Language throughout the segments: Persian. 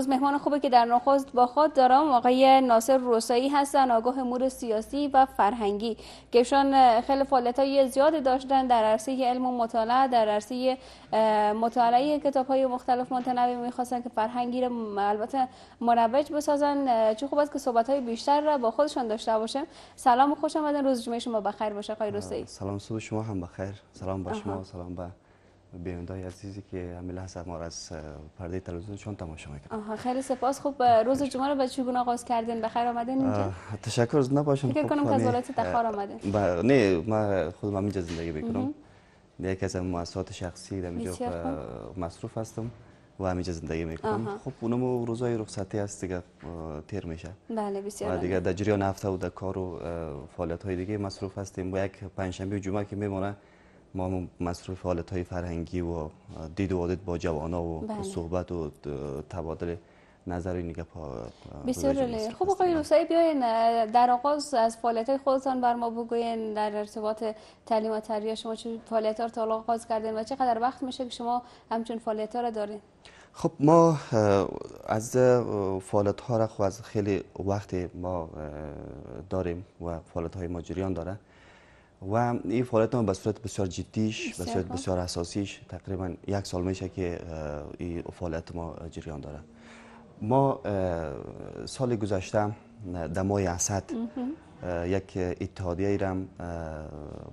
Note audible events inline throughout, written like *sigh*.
امروز مهمان خوبه که در نخست با خود دارم آقای ناصر روسایی هستن آگاه امور سیاسی و فرهنگی که خیلی فعالیت های زیادی داشتن در عرصه علم و مطالعه در عرصه مطالعه کتاب های مختلف متنوع میخواستن که فرهنگی رو البته مروج بسازن چه خوب است که صحبت های بیشتر را با خودشان داشته باشه. سلام و خوش آمدن روز جمعه شما بخیر باشه آقای روسایی سلام صبح شما هم بخیر سلام با شما سلام به بیوندای عزیزی که همین لحظه ما را از پرده تلویزیونشون تماشا میکنن آها خیلی سپاس خوب روز جمعه رو به چوبون آغاز کردین بخیر آمدین اینجا تشکر نباشم فکر کنم که ولایت تخار آمدین با... نه من خودم همینجا زندگی میکنم یک از مؤسسات شخصی در اینجا مصروف هستم و همینجا زندگی میکنم خب اونم روزای رخصتی هست دیگه تیر میشه بله بسیار و دیگه در جریان هفته و در کار و فعالیت های دیگه مصروف هستیم با یک پنجشنبه و جمعه که میمونه ما مصروف فعالیت های فرهنگی و دید و عادت با جوانا و بله. صحبت و تبادل نظر این نگه پا بسیار خوب آقای روسایی بیاین در آغاز از فعالیت های خودتان بر ما بگوین در ارتباط تعلیم و شما چه فعالیت ها رو تا آغاز کردین و چقدر وقت میشه که شما همچون فعالیت ها رو دارین خب ما از فعالیت ها رو خب از خیلی وقت ما داریم و فعالیت های ما جریان داره و این فعالیت ما به صورت بسیار جدیش به بسیار اساسیش تقریبا یک سال میشه که این فعالیت ما جریان داره ما سال گذشته در ماه اسد یک اتحادیه را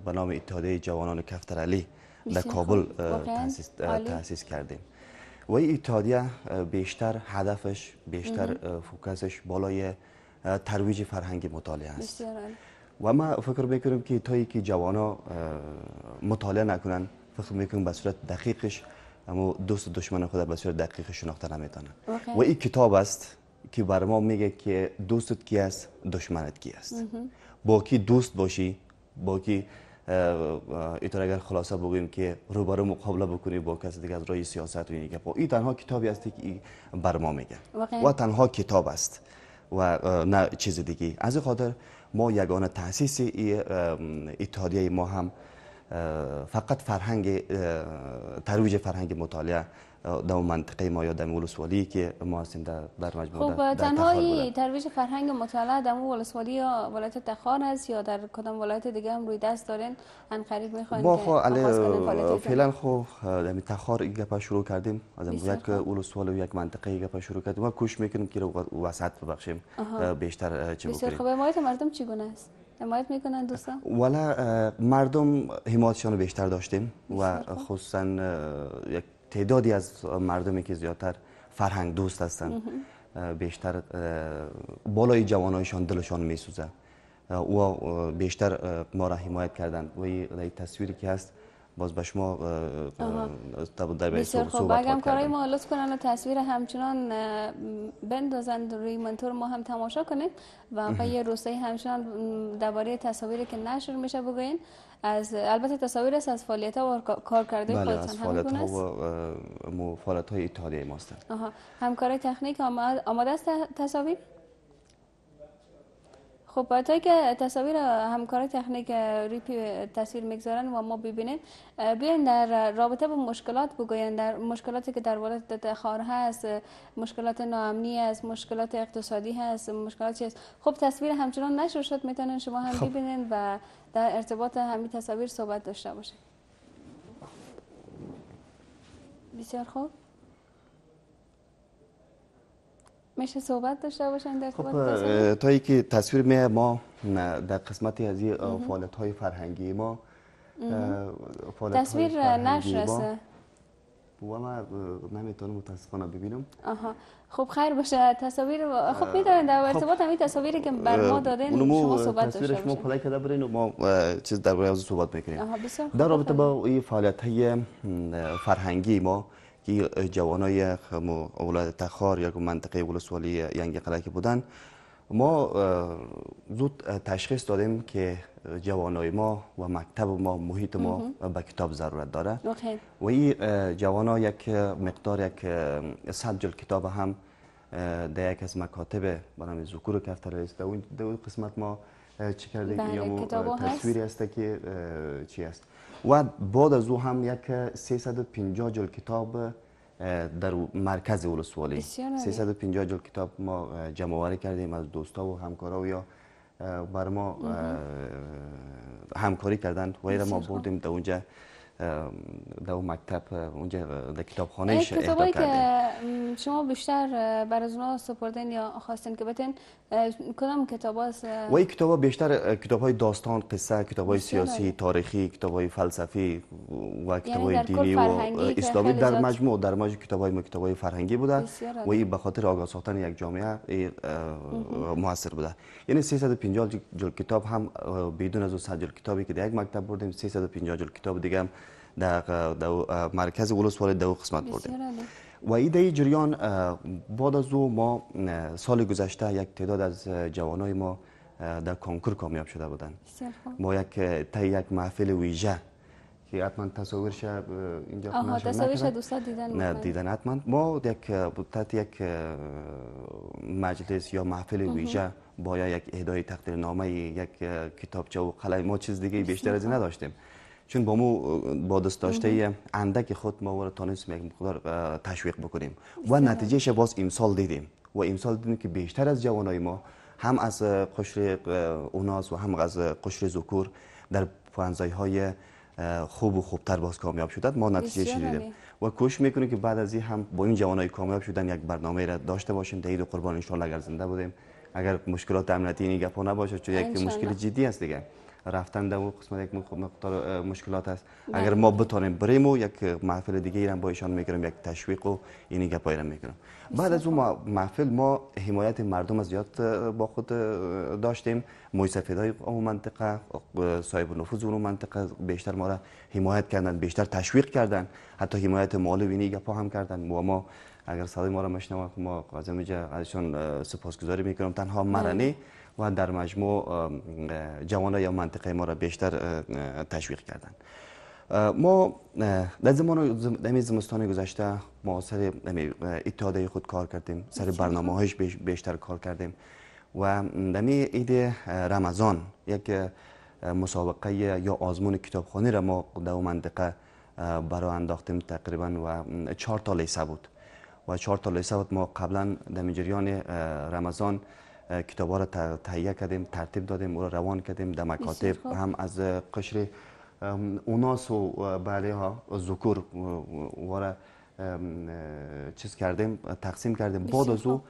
به نام اتحادیه جوانان کفتر علی در کابل تاسیس کردیم و این اتحادیه بیشتر هدفش بیشتر فوکسش بالای ترویج فرهنگ مطالعه است و ما فکر میکنیم که تایی که جوانا مطالعه نکنن فکر میکنیم به صورت دقیقش اما دوست دشمن خود به صورت دقیق شناخته نمیتونن و این کتاب است که بر ما میگه که دوستت کی است دشمنت کی است با کی دوست باشی با کی ایتون اگر خلاصه بگویم که روبرو مقابله بکنی با کسی دیگه از روی سیاست و این با این تنها کتابی است که بر ما میگه و تنها کتاب است و نه چیز دیگه از این خاطر ما یگانه تاسیس اتحادیه ما هم فقط فرهنگ ترویج فرهنگ مطالعه دو منطقه ما یا ولسوالی که ما هستیم در, در مجموعه خب تنهایی ترویج فرهنگ مطالعه دمو ولسوالی یا ولایت تخار است یا در کدام ولایت دیگه هم روی دست دارین ان قریب میخواین ما خب، علی فعلا خو خب، دمو یعنی تخار این گپ شروع کردیم از که خب. ولسوالی و یک منطقه گپ شروع کردیم ما کوشش میکنیم که رو وسط ببخشیم بیشتر چی بکنیم بسیار خب حمایت مردم چگونه است حمایت میکنن دوستان والا مردم حمایتشان رو بیشتر داشتیم و خصوصا یک تعدادی از مردمی که زیادتر فرهنگ دوست هستند بیشتر بالای جوانانشان دلشان میسوزه او بیشتر ما را حمایت کردند و این تصویری که هست باز به شما در بسیار خوب اگر کارای ما لطف کنن و تصویر همچنان بندازند روی منتور ما هم تماشا کنیم و *laughs* یه روستایی همچنان درباره تصاویری که نشر میشه بگوین از البته است از فعالیت ها و کرده بله از فعالیت ها و فعالیت های ما آها همکارای تکنیک آماده است تصاویر خب تا که تصاویر همکار تکنیک ریپی تصویر میگذارن و ما ببینیم بیاین در رابطه با مشکلات بگویند در مشکلاتی که در ولایت خار هست مشکلات ناامنی هست مشکلات اقتصادی هست مشکلات چیست خب تصویر همچنان نشر شد میتونن شما هم خب. ببینین و در ارتباط همین تصاویر صحبت داشته باشه بسیار خوب میشه صحبت داشته باشن در خب تا که تصویر میه ما در قسمت از فعالیت های فرهنگی ما تصویر نشرسه. ما نمیتونم متاسفانه ببینم آها خب خیر باشه تصاویر خب میدونم در خب. ارتباط همین تصاویری که بر ما دادین شما صحبت تصویر شما پلای کرده برین و ما چیز در مورد صحبت میکنیم در رابطه با این فعالیت های فرهنگی ما که جوانای اولاد تخار یا منطقه ولسوالی ینگ قلعه بودن ما زود تشخیص دادیم که جوانای ما و مکتب ما محیط ما به کتاب ضرورت داره و این جوانا یک مقدار یک صد جل کتاب هم در یک از مکاتب برنامه زکور و کفتر است در اون قسمت ما چی کردیم بله، یا تصویری هست که چی است و بعد از او هم یک 350 جل کتاب در مرکز ولسوالی 350 جل کتاب ما جمع کردیم از دوستا و همکارا و یا بر ما همکاری کردن و ما بردیم در اونجا در اون مکتب اونجا در ایش کتابایی که شما بیشتر بر از اونا سپردین یا خواستین که بتین کدام کتاب هست؟ و کتاب بیشتر کتاب های داستان قصه کتاب های سیاسی تاریخی کتاب های فلسفی و یعنی کتاب های دینی و اسلامی در مجموع در مجموع کتاب های کتاب های فرهنگی بوده و این به خاطر آگاه ساختن یک جامعه موثر بوده یعنی 350 جلد کتاب هم بدون از 100 جل کتابی که در یک مکتب بردیم 350 جلد کتاب دیگه هم در مرکز ولسوالی دو قسمت برده و ایده جریان بعد از او ما سال گذشته یک تعداد از جوانای ما در کنکور کامیاب شده بودند. ما یک تا یک محفل ویژه که حتما تصاویرش اینجا آها شد دوستا دیدن نه دیدن حتما ما یک یک مجلس یا محفل ویژه با یک اهدای تقدیر نامه یک کتابچه و قلم ما چیز دیگه بیشتر از نداشتیم چون با مو با دست داشته اندک خود ما و تانیس مقدار خب، تشویق بکنیم و نتیجهش باز امسال دیدیم و امسال دیدیم که بیشتر از جوانای ما هم از قشر اوناز و هم از قشر زکور در پوانزای های خوب و خوبتر باز کامیاب شدند ما نتیجه دیدیم و کوشش میکنیم که بعد از این هم با این جوانای کامیاب شدن یک برنامه را داشته باشیم دهید و قربان ان اگر زنده بودیم اگر مشکلات امنیتی این باشه چون یک مشکل جدی است دیگه رفتن در اون قسمت یک مقدار مشکلات است بله. اگر ما بتانیم بریم و یک محفل دیگه ایران با ایشان میگیریم یک تشویق و اینی گپای را میگیریم بعد از اون محفل ما حمایت مردم از زیاد با خود داشتیم موی سفیدای اون منطقه صاحب نفوذ اون منطقه بیشتر ما را حمایت کردند بیشتر تشویق کردند حتی حمایت مال و اینی گپا هم کردن و ما اگر صدای ما را مشنوه ما از از ازشان سپاسگزاری میکنم تنها مرنه بله. و در مجموع جوان یا منطقه ما را بیشتر تشویق کردند ما در زمان دمی زمستان گذشته ما سر اتحادیه خود کار کردیم سر برنامه هایش بیشتر کار کردیم و دمی عید رمضان یک مسابقه یا آزمون کتابخانه را ما در منطقه برای انداختیم تقریبا و چهار تا لیسه بود و چهار تا لیسه بود ما قبلا در جریان رمضان کتاب را تهیه کردیم ترتیب دادیم او را روان کردیم در مکاتب هم از قشر اوناس و بله ها و را چیز کردیم تقسیم کردیم بعد از او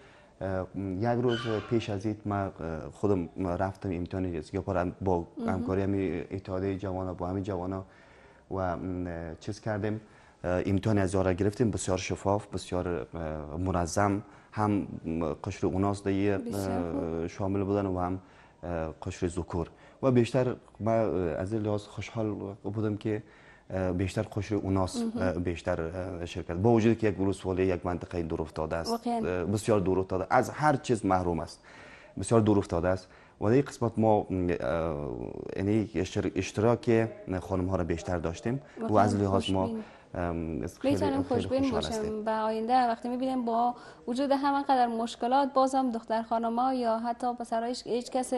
یک روز پیش از این من خودم رفتم امتحان سنگاپور با همکاری همی اتحادیه ها با همین ها و چیز کردیم امتحان از یارا گرفتیم بسیار شفاف بسیار منظم هم قشر اوناس شامل بودن و هم قشر زکور و بیشتر ما از این لحاظ خوشحال بودم که بیشتر قشر اوناس بیشتر شرکت با وجود که یک ولسوالی یک منطقه دور افتاده است بسیار دور افتاده از هر چیز محروم است بسیار دور افتاده است و در قسمت ما یعنی اشتراک خانم ها را بیشتر داشتیم و از لحاظ ما میتونم خوشبین باشم و آینده وقتی میبینیم با وجود قدر مشکلات بازم دختر خانما یا حتی سرایش هیچ کس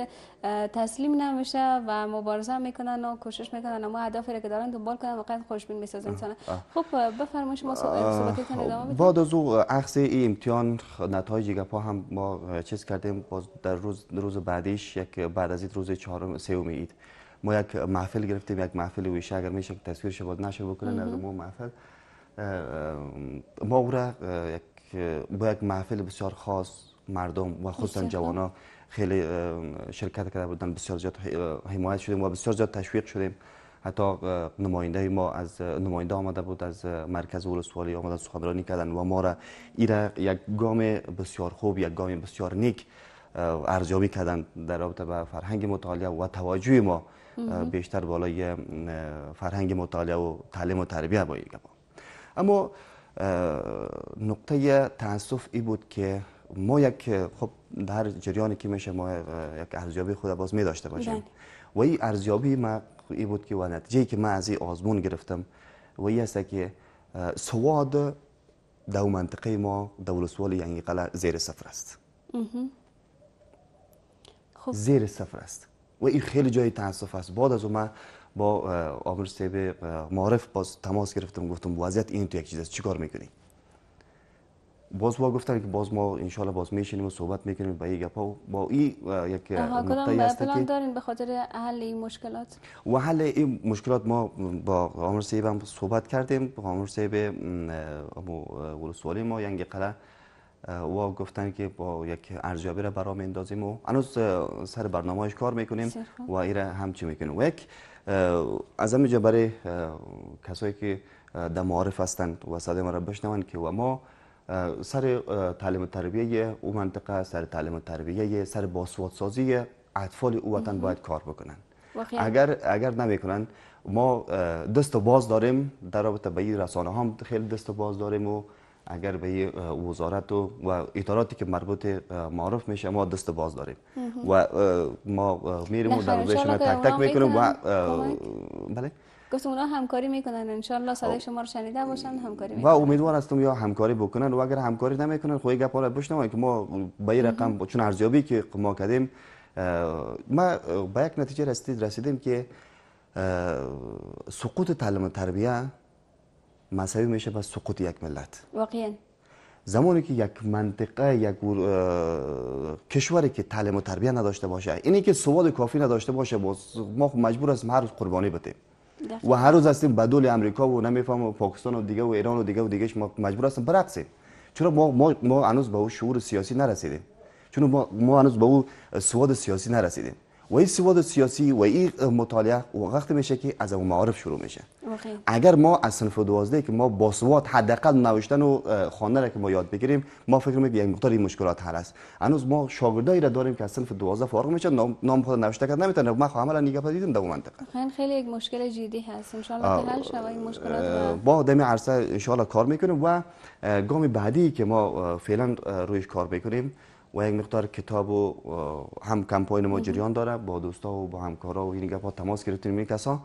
تسلیم نمیشه و مبارزه میکنن و کوشش میکنن اما هدف را که دارن دنبال کنن واقعا خوشبین میسازن انسان خب بفرمایید شما صحبتتون خب. ادامه بعد از او عکس این امتحان نتایج هم ما چیز کردیم باز در روز روز بعدیش یک بعد از روز چهارم سوم اید ما یک محفل گرفتیم یک محفل ویشه اگر میشه که تصویرش باز نشر بکنه، از ما محفل ما او را با یک محفل بسیار خاص مردم و خصوصا ها خیلی شرکت کرده بودن بسیار زیاد حمایت شدیم و بسیار زیاد تشویق شدیم حتی نماینده ما از نماینده آمده بود از مرکز ولسوالی آمدن سخنرانی کردن و ما را ایره یک گام بسیار خوب یک گام بسیار نیک ارزیابی کردن در رابطه با فرهنگ مطالعه و توجه ما بیشتر بالای فرهنگ مطالعه و تعلیم و تربیه باید با. اما نقطه تاسف ای بود که ما یک خب در جریانی که میشه ما یک ارزیابی خود باز می داشته باشیم بله. و این ارزیابی ما ای بود که و نتیجه که من از این آزمون گرفتم و این است که سواد در منطقه ما دولسوال یعنی قلعه زیر صفر است زیر صفر است و این خیلی جای تاسف است بعد از من با آمر سیب معرف باز تماس گرفتم گفتم وضعیت این تو یک چیز است چیکار میکنی باز با گفتن که باز ما ان باز میشینیم و صحبت میکنیم با این گپا و با این یک نقطه است که دارین به خاطر حل این مشکلات و حل این مشکلات ما با آمر سیب هم صحبت کردیم با آمر سیب ولسوالی ما ینگ قلعه و گفتن که با یک ارزیابی را برام اندازیم و هنوز سر برنامهش کار میکنیم و ایره همچی میکنیم و یک از همینجا برای کسایی که در معارف هستند و ساده ما را بشنوند که و ما سر تعلیم و تربیه او منطقه سر تعلیم و تربیه سر سازی اطفال او وطن باید کار بکنن اگر اگر نمیکنن ما دست و باز داریم در رابطه با این رسانه هم خیلی دست و باز داریم و اگر به وزارت و, و که مربوط معروف میشه ما دست باز داریم و ما میریم و در تک تک میکنیم و بله گفتم اونا همکاری میکنن انشالله خب. صدای شما رو شنیده باشن همکاری و امیدوار هستم یا همکاری بکنن و اگر همکاری نمیکنن خوی گپ را آره بشنوید که ما به این رقم چون ارزیابی که ما کردیم ما به یک نتیجه رسیدیم که سقوط تعلیم و تربیه مذهبی میشه و سقوط یک ملت واقعا زمانی که یک منطقه یک کشوری که تعلیم و تربیت نداشته باشه اینی که سواد کافی نداشته باشه ما خب مجبور هستیم هر روز قربانی بدیم و هر روز هستیم به دول امریکا و نمیفهم پاکستان و دیگه و ایران و دیگه و دیگه ما مجبور هستیم برقصیم چرا ما ما ما هنوز به اون شعور سیاسی نرسیدیم چون ما ما هنوز به اون سواد سیاسی نرسیدیم و این سواد سیاسی و این مطالعه وقت میشه که از اون معارف شروع میشه اگر ما از صنف دوازده که ما با سواد حداقل نوشتن و خواندن را که ما یاد بگیریم ما فکر میکنیم یک مقدار این مشکلات هر است هنوز ما شاگردایی را داریم که از صنف دوازده فارغ میشه نام خود نوشته کرد نمیتونه من الان نگاه پدیدیم در منطقه خیلی یک مشکل جدی هست ان شاء حل مشکلات با دم عرصه ان کار میکنیم و گام بعدی که ما فعلا رویش کار میکنیم. و یک مقدار کتاب و هم کمپاین ما جریان داره با دوستا و با همکارا و این گپا تماس گرفتیم این کسا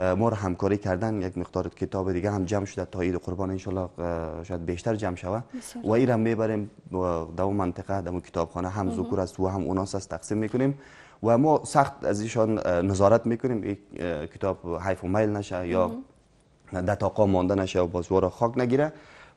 ما رو همکاری کردن یک مقدار کتاب دیگه هم جمع شده تا عید قربان انشالله شاید بیشتر جمع شوه و این را میبریم دو منطقه دو کتابخانه هم ذکر است و هم اوناس است تقسیم میکنیم و ما سخت از ایشان نظارت میکنیم یک کتاب حیف و میل نشه یا دتاقا مانده نشه و بازوار خاک نگیره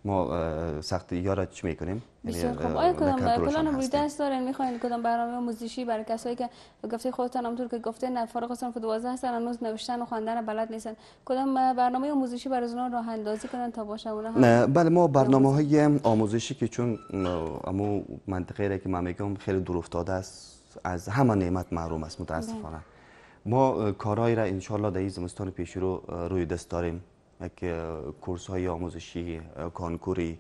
ما سخت یاد چی میکنیم یعنی، بسیار خوب آیا کدام روی دست دارین میخواین کدام برنامه آموزشی برای کسایی که گفته خودتان همطور که گفته نه فارغ هستن که 12 هستن هنوز نوشتن و خواندن بلد نیستن کدام برنامه آموزشی برای زنان راه اندازی کنن تا باشه نه بله ما برنامه های آموزشی که چون امو منطقه را که من میگم خیلی دور افتاده است از همه نعمت محروم است متاسفانه بله. ما کارهایی را انشالله در این زمستان پیش رو روی دست داریم کورس uh, های آموزشی uh, کانکوری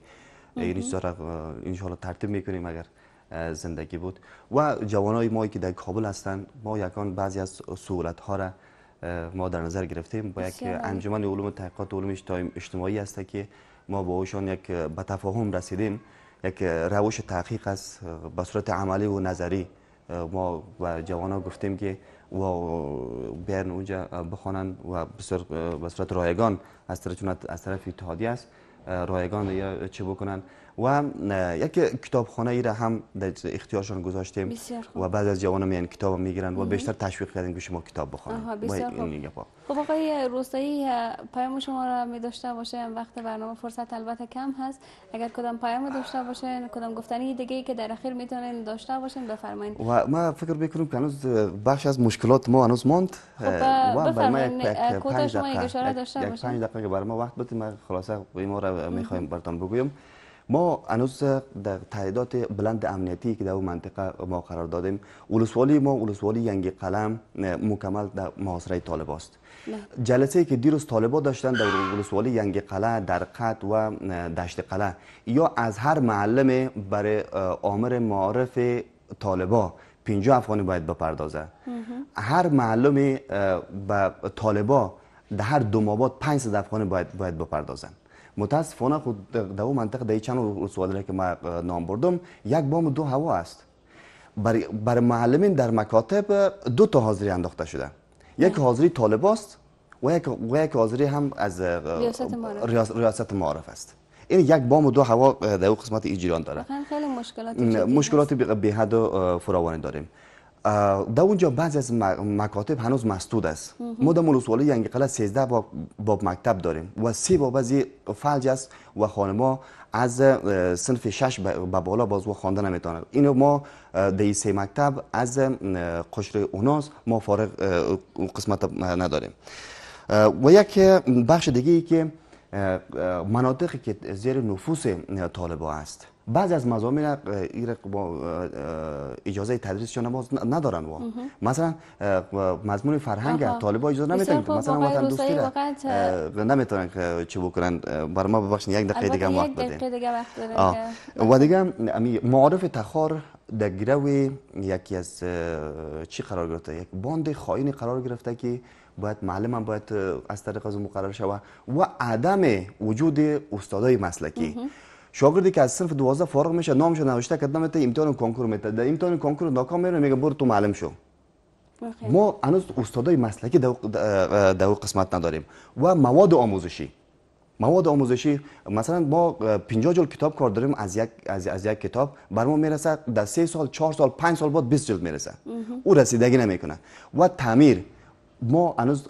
uh, این را ترتیب میکنیم اگر زندگی بود و جوانای ما که در کابل هستند ما یکان بعضی از سهولت ها را ما در نظر گرفتیم با یک انجمن علوم تحقیقات علوم اجتماعی هسته که ما با اوشان یک به تفاهم رسیدیم یک روش تحقیق است به صورت عملی و نظری ما و جوان ها گفتیم که و بیان اونجا بخوانند و به صورت رایگان از طرف از اتحادیه است رایگان یا چه بکنن؟ و یک کتابخانه ای را هم در اختیارشان گذاشتیم و بعض از جوانان یعنی این کتاب میگیرن و بیشتر تشویق کردیم که شما کتاب بخونید با خب آقای روستایی پیام شما را می داشته باشه وقت برنامه فرصت البته کم هست اگر کدام پیام داشته باشین کدام گفتنی دیگه ای که در اخیر میتونین داشته باشین بفرمایید و ما فکر میکنم که هنوز بخش از مشکلات ما هنوز موند خب، و برای ما یک پنج دقیقه دقیقه برای ما وقت بدید ما خلاصه ما را میخوایم براتون بگویم ما انوز در تعداد بلند امنیتی که در منطقه ما قرار دادیم ولسوالی ما ولسوالی ینگ قلم مکمل در محاصره طالب است جلسه که دیروز طالب داشتن در ولسوالی ینگ در درقت و دشت قلم یا از هر معلم برای آمر معارف طالبا 50 افغانی باید بپردازه هر معلم به طالبا در هر دو ماباد 500 افغانی باید باید متاسفانه خود در منطقه در چند سوال که ما نام بردم یک بام دو هوا است بر, بر معلمین در مکاتب دو تا حاضری انداخته شده یک حاضری طالب است و یک, و یک حاضری هم از ریاست معارف, است این یک بام و دو هوا در اون قسمت ایجیران داره خیلی مشکلات مشکلات به و فراوانی داریم در اونجا بعض از مکاتب هنوز مستود است ما در مولوسوالی ینگقله 13 باب, باب مکتب داریم و سه باب از فلج است و خانما از سنف 6 به بالا باز و خوانده نمیتونه اینو ما در سه مکتب از قشر اوناس ما فارغ قسمت نداریم و یک بخش دیگه ای که مناطقی که زیر نفوس طالبا است بعضی از مزامین خب، با اجازه تدریس شما ندارن و مثلا مضمون فرهنگ طالبا اجازه نمیتن مثلا وطن دوستی را نمیتونن چه بکنن بر ما ببخشید یک دقیقه دیگه وقت بدین و دیگه معارف تخار در گروه یکی از چی قرار گرفته یک باند خائن قرار گرفته که باید معلم هم باید از طریق از مقرر شود و عدم وجود استادای مسلکی شاگردی که از صرف 12 فارغ میشه نامش نوشته که تا امتحان کنکور میده در امتحان کنکور ناکام میره میگه برو تو معلم شو ما هنوز استادای مسلکی در قسمت نداریم و مواد آموزشی مواد آموزشی مثلا ما 50 جلد کتاب کار داریم از یک از, از یک کتاب بر ما میرسه در 3 سال 4 سال 5 سال بعد 20 جلد میرسه او رسیدگی نمیکنه و تعمیر ما انوز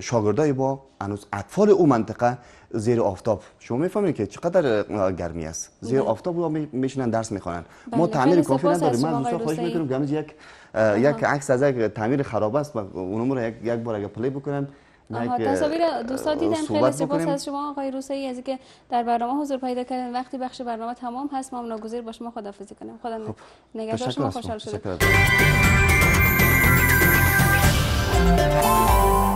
شاگردای با انوز اطفال او منطقه زیر آفتاب شما میفهمید که چقدر گرمی است زیر بله. آفتاب او میشینن درس میخوانن بله، ما تعمیر کافی نداریم من دوستا خواهش میکنم گمز یک یک عکس از یک تعمیر خراب است و اونم رو یک یک بار اگه پلی بکنن تصاویر دوستا دیدم خیلی سپاس از شما آقای روسایی از که در برنامه حضور پیدا کردن وقتی بخش برنامه تمام هست ما ناگزیر با شما خدافظی کنیم خدا خب. نگهدار شما خوشحال شدم うん。